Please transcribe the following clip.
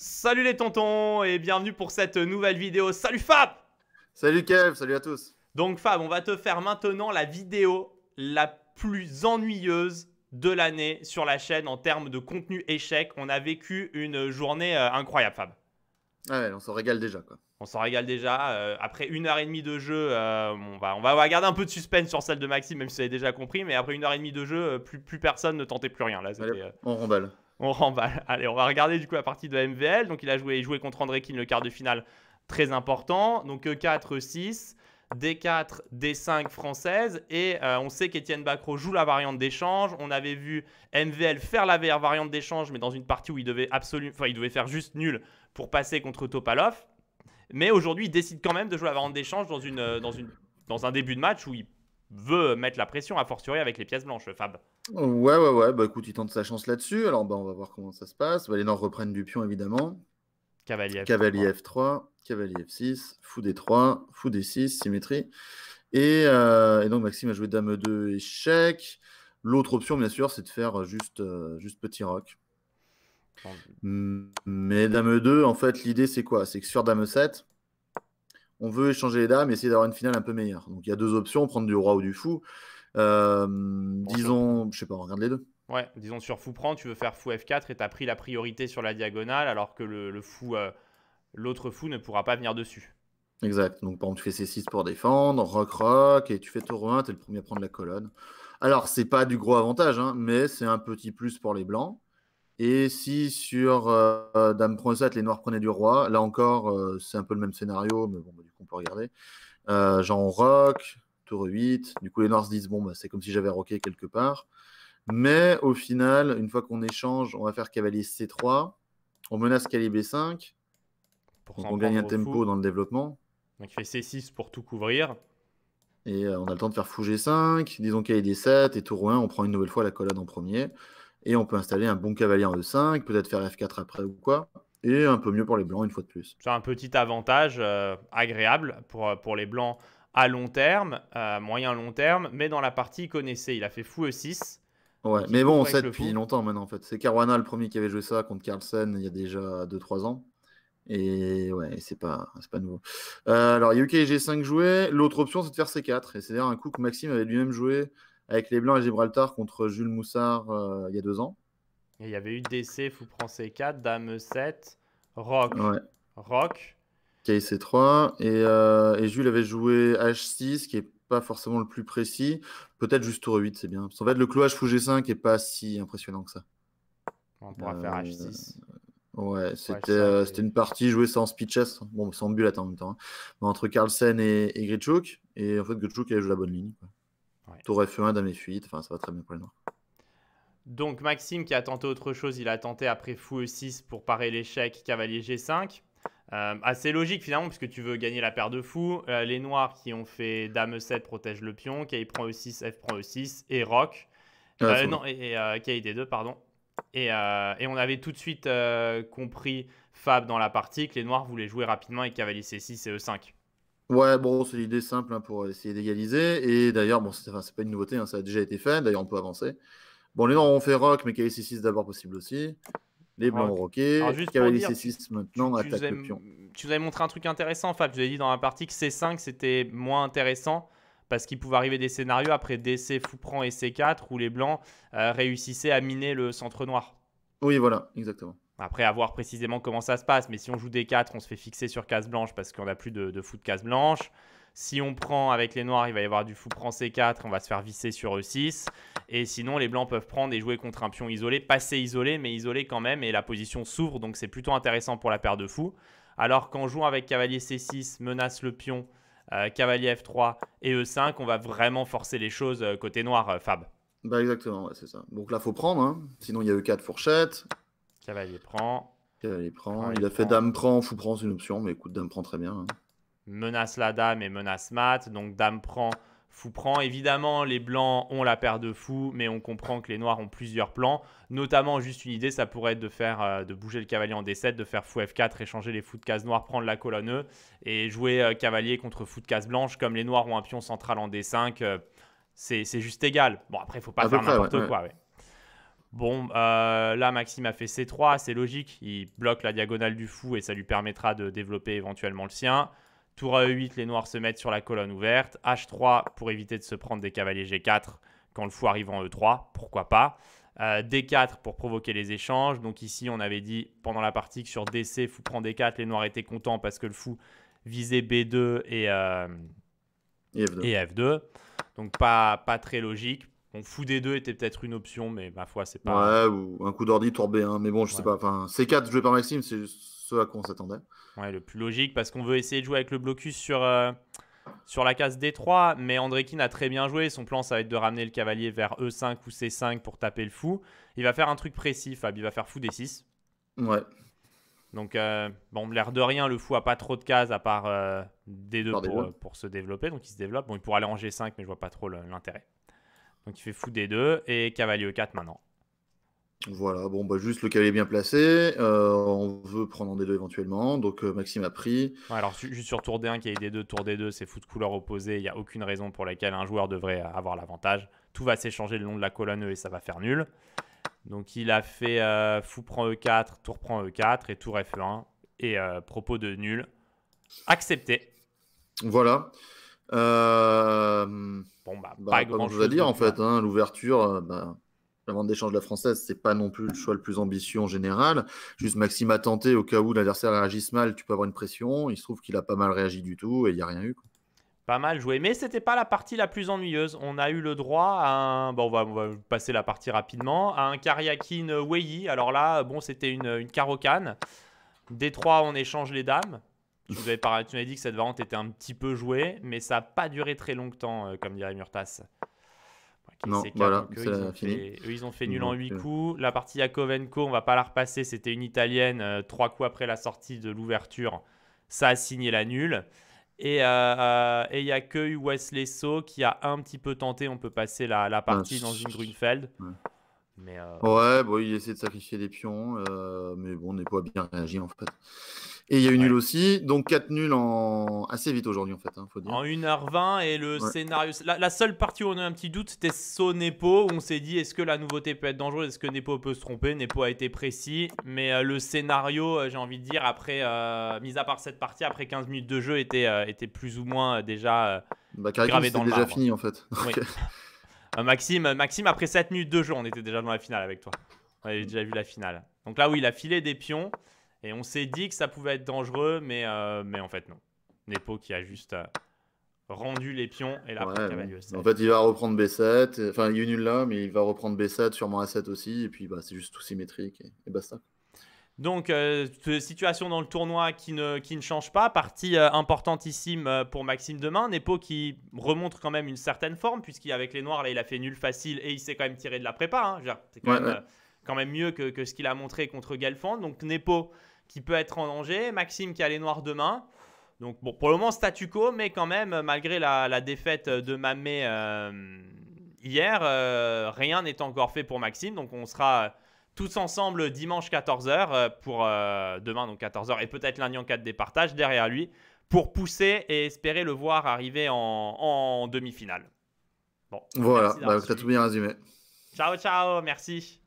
Salut les tontons et bienvenue pour cette nouvelle vidéo. Salut Fab Salut Kev, salut à tous. Donc Fab, on va te faire maintenant la vidéo la plus ennuyeuse de l'année sur la chaîne en termes de contenu échec. On a vécu une journée euh, incroyable Fab. Ouais, on s'en régale déjà quoi. On s'en régale déjà. Euh, après une heure et demie de jeu, euh, on, va, on va garder un peu de suspense sur celle de Maxime, même si vous avez déjà compris. Mais après une heure et demie de jeu, plus, plus personne ne tentait plus rien. Là, on remballe on remballe. Allez, on va regarder du coup la partie de MVL. Donc il a joué, joué contre André le quart de finale, très important. Donc E4, 6 D4, D5 française. Et euh, on sait qu'Étienne Bacro joue la variante d'échange. On avait vu MVL faire la variante d'échange, mais dans une partie où il devait, absolument, enfin, il devait faire juste nul pour passer contre Topalov. Mais aujourd'hui, il décide quand même de jouer la variante d'échange dans, une, euh, dans, une, dans un début de match où il veut mettre la pression, à fortiori avec les pièces blanches, Fab. Ouais, ouais, ouais. Bah écoute, il tente sa chance là-dessus. Alors, bah, on va voir comment ça se passe. Bah, les Nords reprennent du pion, évidemment. Cavalier F3. Cavalier F3, Cavalier F6, Fou D3, Fou D6, symétrie. Euh, et, donc, Maxime a joué Dame 2, échec. L'autre option, bien sûr, c'est de faire juste, euh, juste petit rock. Mais Dame 2, en fait, l'idée, c'est quoi C'est que sur Dame 7, on veut échanger les dames et essayer d'avoir une finale un peu meilleure. Donc, il y a deux options prendre du roi ou du fou. Euh, disons, je sais pas, on regarde les deux. Ouais, disons sur fou prend, tu veux faire fou F4 et tu as pris la priorité sur la diagonale alors que le, fou, euh, l'autre fou ne pourra pas venir dessus. Exact. Donc par exemple, tu fais C6 pour défendre, roc roc et tu fais tour 1, tu es le premier à prendre la colonne. Alors, c'est pas du gros avantage, hein, mais c'est un petit plus pour les blancs. Et si sur euh, Dame prend 7, les noirs prenaient du roi, là encore, c'est un peu le même scénario, mais bon, bah, du coup, on peut regarder. genre, on rock, tour 8. Du coup, les Noirs disent bon, bah, c'est comme si j'avais roqué quelque part. Mais au final, une fois qu'on échange, on va faire cavalier C3. On menace cavalier B5. Pour on gagne un tempo dans le développement. Donc fait C6 pour tout couvrir. Et euh, on a le temps de faire fouger G5, disons cavalier D7 et tour 1, on prend une nouvelle fois la collade en premier. Et on peut installer un bon cavalier en E5, peut-être faire F4 après ou quoi. Et un peu mieux pour les blancs une fois de plus. C'est un petit avantage euh, agréable pour, euh, pour les blancs à long terme, moyen long terme, mais dans la partie, il connaissait. Il a fait fou E6. Ouais, mais bon, on sait depuis longtemps maintenant en fait. C'est Caruana le premier qui avait joué ça contre Carlsen il y a déjà 2-3 ans. Et ouais, c'est pas, pas nouveau. Euh, alors, il y a eu G5 joué. L'autre option, c'est de faire C4. Et c'est un coup que Maxime avait lui-même joué avec les Blancs à Gibraltar contre Jules Moussard euh, il y a deux ans. Et il y avait eu DC, fou prend C4, Dame 7 Rock. Rock. KC3. Euh, et, Jules avait joué H6, qui est pas forcément le plus précis. Peut-être juste tour 8, c'est bien. En fait, le clouage fou G5 est pas si impressionnant que ça. On pourra faire H6. Euh, ouais, euh, c'était une partie jouée sans chess bon, sans bullet hein, en même temps, hein. entre Carlsen et, et Grichuk. Et en fait, Grichuk avait joué la bonne ligne. Tour F1, dame F8, enfin, ça va très bien pour les Noirs. Donc Maxime qui a tenté autre chose, il a tenté après fou E6 pour parer l'échec, cavalier G5. Euh, assez logique finalement, puisque tu veux gagner la paire de fous. Euh, les noirs qui ont fait Dame 7 protègent le pion, K prend E6, F prend E6, et rock ah, euh, non, et, et D2, pardon. Et, et, on avait tout de suite compris, Fab, dans la partie, que les noirs voulaient jouer rapidement avec cavalier C6 et E5. Ouais, bon, c'est l'idée simple hein, pour essayer d'égaliser. Et d'ailleurs, bon, c'est pas une nouveauté, hein, ça a déjà été fait. D'ailleurs, on peut avancer. Bon, les noirs ont fait rock mais cavalier C6 d'abord possible aussi. Les blancs cavalier dire, C6 maintenant, tu, attaque pion. Tu nous avais montré un truc intéressant, Fab. Tu avais dit dans la partie que C5 c'était moins intéressant parce qu'il pouvait arriver des scénarios après DC, prend et C4 où les blancs euh, réussissaient à miner le centre noir. Oui, voilà, exactement. Après, avoir précisément comment ça se passe. Mais si on joue D4, on se fait fixer sur case blanche parce qu'on n'a plus de, de fou de case blanche. Si on prend avec les noirs, il va y avoir du fou prend C4, on va se faire visser sur E6. Et sinon, les blancs peuvent prendre et jouer contre un pion isolé, passé isolé, mais isolé quand même. Et la position s'ouvre, donc c'est plutôt intéressant pour la paire de fous. Alors qu'en jouant avec cavalier C6, menace le pion, euh, cavalier F3 et E5, on va vraiment forcer les choses euh, côté noir, euh, Fab. Bah exactement, c'est ça. Donc là, faut prendre, hein. sinon il y a E4 fourchette. Cavalier prend. Cavalier prend. il a fait dame prend, fou prend, c'est une option, mais écoute, dame prend très bien. Hein. Menace la dame et menace mat. Donc dame prend, fou prend. Évidemment, les blancs ont la paire de fous, mais on comprend que les noirs ont plusieurs plans. Notamment, juste une idée, ça pourrait être de faire euh, de bouger le cavalier en D7, de faire fou F4, échanger les fous de case noire, prendre la colonne E et jouer euh, cavalier contre fou de case blanche. Comme les noirs ont un pion central en D5, euh, c'est juste égal. Bon, après, il faut pas faire n'importe quoi. Bon, là, Maxime a fait C3, c'est logique. Il bloque la diagonale du fou et ça lui permettra de développer éventuellement le sien. Tour à E8, les noirs se mettent sur la colonne ouverte. H3 pour éviter de se prendre des cavaliers G4 quand le fou arrive en E3, pourquoi pas. Euh, D4 pour provoquer les échanges. Donc ici, on avait dit pendant la partie que sur DC, fou prend D4, les noirs étaient contents parce que le fou visait B2 et, euh, F2. Donc pas, pas très logique. On fout des deux était peut-être une option, mais ma foi, c'est pas. Ouais, ou un coup d'ordi tour B1. Hein. Mais bon, je sais pas. Enfin, C4 joué par Maxime, c'est ce à quoi on s'attendait. Ouais, le plus logique, parce qu'on veut essayer de jouer avec le blocus sur, euh, sur la case D3. Mais Andrekin a très bien joué. Son plan, ça va être de ramener le cavalier vers E5 ou C5 pour taper le fou. Il va faire un truc précis, Fab. Il va faire fou D6. Ouais. Donc, euh, bon, l'air de rien, le fou a pas trop de cases à part euh, D2 pour, pour, se développer. Donc, il se développe. Bon, il pourra aller en G5, mais je vois pas trop l'intérêt. Donc il fait fou des deux et cavalier e 4 maintenant. Voilà, bon, bah juste le cavalier bien placé. Euh, on veut prendre en D2 éventuellement, donc euh, Maxime a pris. alors juste sur tour D1, qui cavalier D2, tour D2, c'est fou de couleur opposée. Il n'y a aucune raison pour laquelle un joueur devrait avoir l'avantage. Tout va s'échanger le long de la colonne E et ça va faire nul. Donc il a fait euh, fou prend E4, tour prend E4 et tour F1. Et propos de nul, accepté. Voilà. Euh... Bon, bah, bah pas, grand dire en fait. Hein, l'ouverture, euh, bah, la vente d'échange de la française, c'est pas non plus le choix le plus ambitieux en général. Juste Maxime a tenté au cas où l'adversaire réagisse mal, tu peux avoir une pression. Il se trouve qu'il a pas mal réagi du tout et il n'y a rien eu. Pas mal joué, mais c'était pas la partie la plus ennuyeuse. On a eu le droit à un. Bon, on va, passer la partie rapidement. À un Karyakin Weiyi Alors là, bon, c'était une, une carocane. Détroit, on échange les dames. Tu m'avais dit que cette variante était un petit peu jouée, mais ça n'a pas duré très longtemps, euh, comme dirait Murtas. Non, voilà, c'est ils ont fait, eux, ils ont fait nul en 8 euh, coups. La partie à Covenco, on va pas la repasser, c'était une italienne, euh, Trois 3 coups après la sortie de l'ouverture. Ça a signé la nulle. Et il n'y a que Wesley So qui a un petit peu tenté, on peut passer la, ah, partie dans une Grunfeld. Ouais. Mais ouais, il essaie de sacrifier des pions, mais bon, on n'est pas bien réagi en fait. Et il y a eu nulle nul aussi, donc 4 nuls en... assez vite aujourd'hui en fait. Hein, faut dire. En 1h20 et le scénario... La, seule partie où on a un petit doute, c'était So Nepo, où on s'est dit est-ce que la nouveauté peut être dangereuse, est-ce que Nepo peut se tromper, Nepo a été précis, mais euh, le scénario, euh, j'ai envie de dire, après, euh, mis à part cette partie, après 15 minutes de jeu, était, était plus ou moins déjà bah, gravé dans le déjà fini en fait. Maxime, Maxime, après 7 minutes de jeu, on était déjà dans la finale avec toi. On avait déjà vu la finale. Donc là, oui, il a filé des pions. Et on s'est dit que ça pouvait être dangereux, mais, euh, mais en fait, non. Nepo qui a juste euh, rendu les pions et là, ouais, En fait, il va reprendre B7. Enfin, il est nul là, mais il va reprendre B7, sûrement A7 aussi. Et puis, bah, c'est juste tout symétrique et, basta. Donc, euh, situation dans le tournoi qui ne, qui ne change pas. Partie importantissime pour Maxime demain. Nepo qui remonte quand même une certaine forme, puisqu'avec les Noirs, là, il a fait nul facile et il s'est quand même tiré de la prépa. Hein. C'est quand même mieux que, ce qu'il a montré contre Gelfand Donc Nepo qui peut être en danger, Maxime qui a les noirs demain. Donc bon, pour le moment statu quo, mais quand même, malgré la, défaite de Mamé euh, hier, euh, rien n'est encore fait pour Maxime. Donc on sera tous ensemble dimanche 14h euh, pour demain, donc 14h, et peut-être lundi en cas de départage derrière lui, pour pousser et espérer le voir arriver en, demi-finale. Bon, voilà, bah, tout bien résumé. Ciao, ciao, merci.